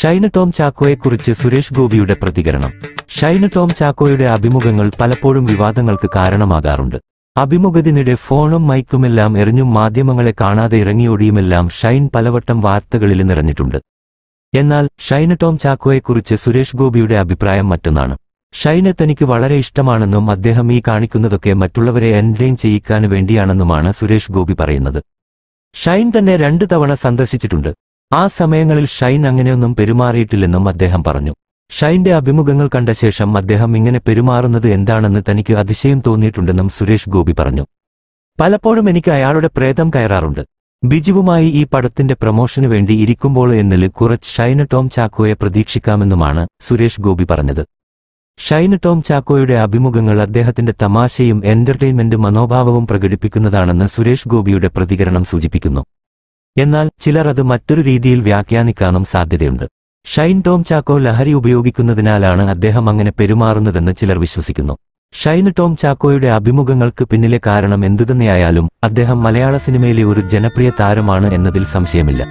Shaina Tom ചാക്കോയെക്കുറിച്ച് Suresh ഗോപിയുടെ പ്രതികരണം Shaina Tom ചാക്കോയുടെ അഭിമുഖങ്ങൾ പലപ്പോഴും വിവാദങ്ങൾക്ക് കാരണമാകാറുണ്ട് അഭിമുഖത്തിനിടെ ഫോണും മൈക്കുമെല്ലാം എറിഞ്ഞും മാധ്യമങ്ങളെ കാണാതെ ഇറങ്ങിയോടിയുമെല്ലാം ഷൈൻ പലവട്ടം വാർത്തകളിൽ നിറഞ്ഞിട്ടുണ്ട് എന്നാൽ ഷൈന ടോം ചാക്കോയെക്കുറിച്ച് സുരേഷ് ഗോപിയുടെ അഭിപ്രായം മറ്റൊന്നാണ് ഷൈനെ തനിക്ക് വളരെ ഇഷ്ടമാണെന്നും അദ്ദേഹം ഈ കാണിക്കുന്നതൊക്കെ മറ്റുള്ളവരെ എൻലൈൻ ചെയ്യിക്കാൻ വേണ്ടിയാണെന്നുമാണ് സുരേഷ് ഗോപി പറയുന്നത് ഷൈൻ തന്നെ രണ്ടു തവണ സന്ദർശിച്ചിട്ടുണ്ട് ആ സമയങ്ങളിൽ ഷൈൻ അങ്ങനെയൊന്നും പെരുമാറിയിട്ടില്ലെന്നും അദ്ദേഹം പറഞ്ഞു ഷൈന്റെ അഭിമുഖങ്ങൾ കണ്ട ശേഷം അദ്ദേഹം ഇങ്ങനെ പെരുമാറുന്നത് എന്താണെന്ന് തനിക്ക് അതിശയം തോന്നിയിട്ടുണ്ടെന്നും സുരേഷ് ഗോപി പറഞ്ഞു പലപ്പോഴും എനിക്ക് അയാളുടെ പ്രേതം കയറാറുണ്ട് ബിജുവുമായി ഈ പടത്തിന്റെ പ്രൊമോഷനു വേണ്ടി ഇരിക്കുമ്പോൾ എന്നിൽ കുറച്ച് ഷൈന ടോം ചാക്കോയെ പ്രതീക്ഷിക്കാമെന്നുമാണ് സുരേഷ് ഗോപി പറഞ്ഞത് ഷൈന ടോം ചാക്കോയുടെ അഭിമുഖങ്ങൾ അദ്ദേഹത്തിന്റെ തമാശയും എന്റർടൈൻമെന്റ് മനോഭാവവും പ്രകടിപ്പിക്കുന്നതാണെന്ന് സുരേഷ് ഗോപിയുടെ പ്രതികരണം സൂചിപ്പിക്കുന്നു എന്നാൽ ചിലർ അത് മറ്റൊരു രീതിയിൽ വ്യാഖ്യാനിക്കാനും സാധ്യതയുണ്ട് ഷൈൻ ടോം ചാക്കോ ലഹരി ഉപയോഗിക്കുന്നതിനാലാണ് അദ്ദേഹം അങ്ങനെ പെരുമാറുന്നതെന്ന് ചിലർ വിശ്വസിക്കുന്നു ഷൈൻ ടോം ചാക്കോയുടെ അഭിമുഖങ്ങൾക്ക് പിന്നിലെ കാരണം എന്തുതന്നെയായാലും അദ്ദേഹം മലയാള സിനിമയിലെ ഒരു ജനപ്രിയ താരമാണ് എന്നതിൽ സംശയമില്ല